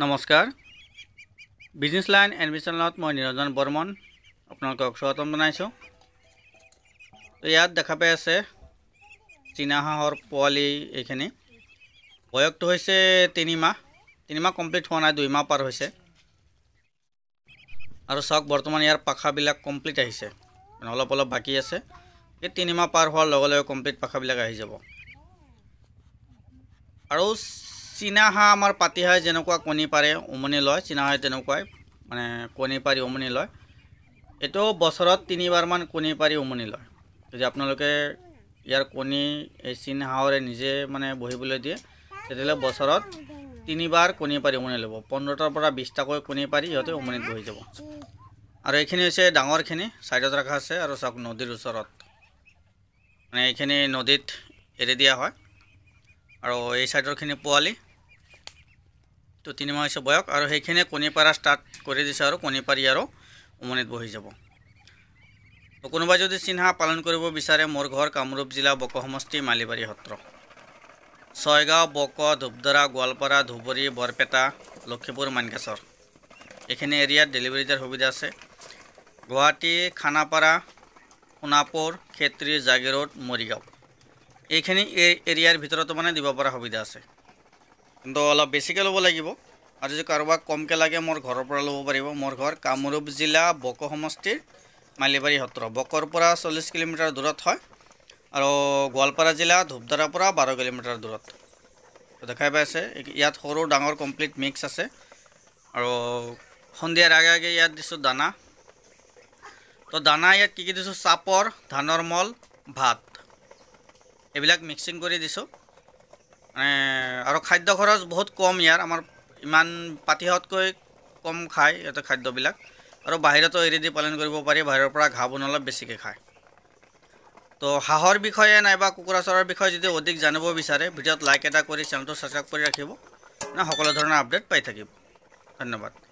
নমস্কাৰ business line এডমিশ্যনত মই নিৰঞ্জন বৰ্মন আপোনালোকক স্বাগতম জনাইছোঁ ইয়াত দেখা পাই আছে চীনাহাঁহৰ পোৱালি এইখিনি বয়সটো হৈছে তিনিমাহ তিনিমাহ কমপ্লিট হোৱা নাই দুইমাহ পাৰ হৈছে আৰু চাওক বৰ্তমান ইয়াৰ পাখাবিলাক কমপ্লিট আহিছে মানে অলপ অলপ বাকী আছে এই তিনিমাহ পাৰ হোৱাৰ লগে লগে কমপ্লিট পাখাবিলাক আহি যাব আৰু চীনা হাঁহ আমাৰ পাতি হাঁহ যেনেকুৱা কণী পাৰে উমনি লয় চীনা হাঁহ তেনেকুৱাই মানে কণী পাৰি উমনি লয় এইটো বছৰত তিনিবাৰমান কণী পাৰি উমনি লয় যদি আপোনালোকে ইয়াৰ কণী এই চীন হাঁহৰে নিজে মানে বহিবলৈ দিয়ে তেতিয়াহ'লে বছৰত তিনিবাৰ কণী পাৰি উমনি ল'ব পোন্ধৰটাৰ পৰা বিছটাকৈ কণী পাৰি সিহঁতে উমনিত বহি যাব আৰু এইখিনি হৈছে ডাঙৰখিনি ছাইডত ৰখা আছে আৰু চাওক নদীৰ ওচৰত মানে এইখিনি নদীত এৰি দিয়া হয় আৰু এই চাইডৰখিনি পোৱালি তো তিনি মাহ হৈছে বয়স আৰু সেইখিনিয়ে কণী পাৰা ষ্টাৰ্ট কৰি দিছে আৰু কণী পাৰি আৰু উমনিত বহি যাব তো কোনোবাই যদি চিহ্না পালন কৰিব বিচাৰে মোৰ ঘৰ কামৰূপ জিলা বক সমষ্টি মালিবাৰী সত্ৰ ছয়গাঁও বক ধূপদৰা গোৱালপাৰা ধুবুৰী বৰপেটা লক্ষীপুৰ মানকাছৰ এইখিনি এৰিয়াত ডেলিভাৰী দিয়াৰ সুবিধা আছে গুৱাহাটী খানাপাৰা সোণাপুৰ খেত্ৰী জাগিৰোড মৰিগাঁও এইখিনি এই এৰিয়াৰ ভিতৰতো মানে দিব পৰা সুবিধা আছে কিন্তু অলপ বেছিকৈ ল'ব লাগিব আৰু যদি কাৰোবাক কমকৈ লাগে মোৰ ঘৰৰ পৰা ল'ব পাৰিব মোৰ ঘৰ কামৰূপ জিলা বক সমষ্টিৰ মালিবাৰী সত্ৰ বকৰ পৰা চল্লিছ কিলোমিটাৰ দূৰত হয় আৰু গোৱালপাৰা জিলা জেলা পৰা বাৰ কিলোমিটাৰ দূৰত দেখাই পাইছে ইয়াত সৰু ডাঙৰ কমপ্লিট মিক্স আছে আৰু সন্ধিয়াৰ আগে আগে ইয়াত দিছোঁ দানা তো দানা ইয়াত কি কি দিছোঁ চাপৰ ধানৰ মল ভাত এইবিলাক মিক্সিং কৰি দিছোঁ আৰু খাদ্য খৰচ বহুত কম ইয়াৰ আমাৰ ইমান পাতিহতকৈ কম খায় ইয়াতে খাদ্যবিলাক আৰু বাহিৰতো এৰি দি পালন কৰিব পাৰি বাহিৰৰ পৰা ঘাঁহ বন অলপ বেছিকৈ খায় তো হাঁহৰ বিষয়ে নাইবা কুকুৰা চৰাৰ বিষয়ে যদি অধিক জানিব বিচাৰে ভিডিঅ'ত লাইক এটা কৰি চেনেলটো ছাবস্ক্ৰাইব কৰি ৰাখিব সকলো ধৰণৰ আপডেট পাই থাকিব ধন্যবাদ